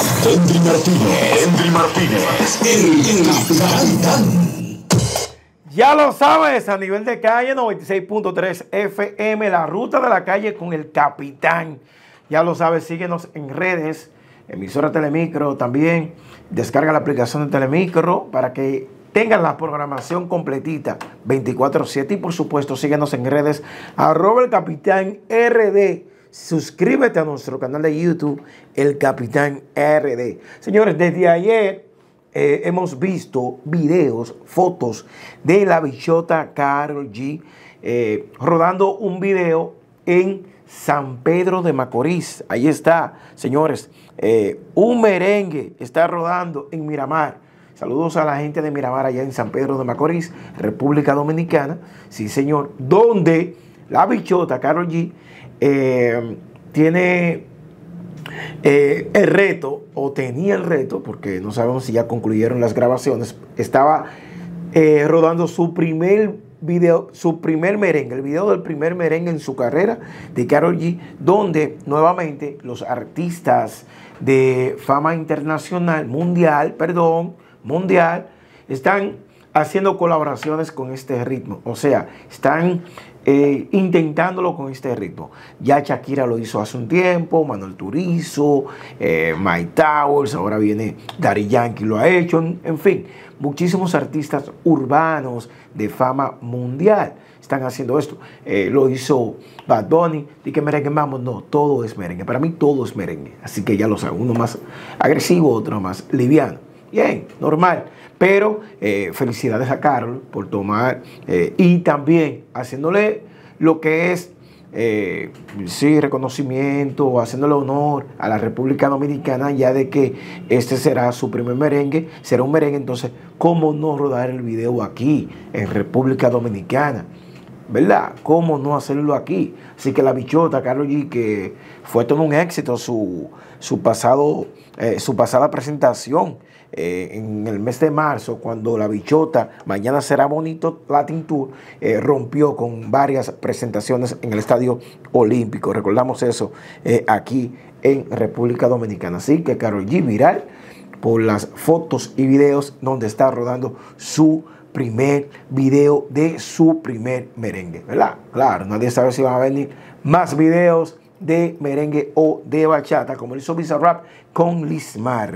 Martínez. Martínez. El capitán. Ya lo sabes, a nivel de calle 96.3 FM, la ruta de la calle con el capitán. Ya lo sabes, síguenos en redes, emisora Telemicro también. Descarga la aplicación de Telemicro para que tengan la programación completita 24-7 y por supuesto síguenos en redes arroba el capitán RD suscríbete a nuestro canal de YouTube, El Capitán RD. Señores, desde ayer eh, hemos visto videos, fotos de la bichota Carol G eh, rodando un video en San Pedro de Macorís. Ahí está, señores. Eh, un merengue está rodando en Miramar. Saludos a la gente de Miramar allá en San Pedro de Macorís, República Dominicana. Sí, señor. dónde la ah, bichota, Carol G, eh, tiene eh, el reto, o tenía el reto, porque no sabemos si ya concluyeron las grabaciones, estaba eh, rodando su primer video, su primer merengue, el video del primer merengue en su carrera de Carol G, donde nuevamente los artistas de fama internacional, mundial, perdón, mundial, están haciendo colaboraciones con este ritmo. O sea, están eh, intentándolo con este ritmo. Ya Shakira lo hizo hace un tiempo, Manuel Turizo, eh, Mike Towers, ahora viene Dari Yankee, lo ha hecho, en, fin, muchísimos artistas urbanos de fama mundial están haciendo esto. Eh, lo hizo Bad Bunny, que merengue vamos, no, todo es merengue, para mí todo es merengue, así que ya lo saben, uno más agresivo, otro más liviano. Bien, normal. Pero eh, felicidades a Carlos por tomar eh, y también haciéndole lo que es, eh, sí, reconocimiento, haciéndole honor a la República Dominicana, ya de que este será su primer merengue, será un merengue, entonces, ¿cómo no rodar el video aquí, en República Dominicana? ¿verdad? ¿Cómo no hacerlo aquí? Así que la bichota, Carol G, que fue todo un éxito su, pasado, eh, su pasada presentación eh, en el mes de marzo, cuando la bichota, mañana será bonito Latin Tour, eh, rompió con varias presentaciones en el Estadio Olímpico. Recordamos eso aquí en República Dominicana. Así que Carol G viral por las fotos y videos donde está rodando su primer video de su primer merengue, ¿verdad? Claro, nadie sabe si van a venir más videos de merengue o de bachata, como lo hizo Rap con Lismar.